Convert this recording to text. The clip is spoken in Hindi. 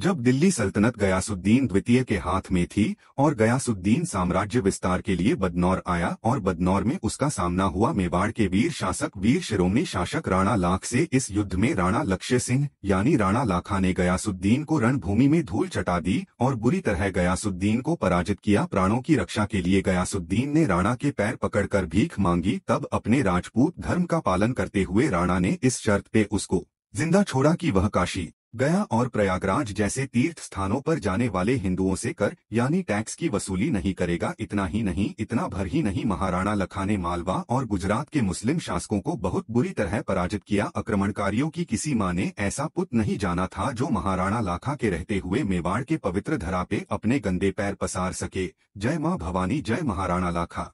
जब दिल्ली सल्तनत गयासुद्दीन द्वितीय के हाथ में थी और गयासुद्दीन साम्राज्य विस्तार के लिए बदनौर आया और बदनौर में उसका सामना हुआ मेवाड़ के वीर शासक वीर शिरोमणी शासक राणा लाख से इस युद्ध में राणा लक्ष्य सिंह यानी राणा लाखा ने गयासुद्दीन को रणभूमि में धूल चटा दी और बुरी तरह गयासुद्दीन को पराजित किया प्राणों की रक्षा के लिए गयासुद्दीन ने राणा के पैर पकड़कर भीख मांगी तब अपने राजपूत धर्म का पालन करते हुए राणा ने इस शर्त पे उसको जिंदा छोड़ा कि वह काशी गया और प्रयागराज जैसे तीर्थ स्थानों पर जाने वाले हिंदुओं से कर यानी टैक्स की वसूली नहीं करेगा इतना ही नहीं इतना भर ही नहीं महाराणा लखा ने मालवा और गुजरात के मुस्लिम शासकों को बहुत बुरी तरह पराजित किया आक्रमणकारियों की किसी मां ने ऐसा पुत नहीं जाना था जो महाराणा लाखा के रहते हुए मेवाड़ के पवित्र धरा पे अपने गंदे पैर पसार सके जय माँ भवानी जय महाराणा लाखा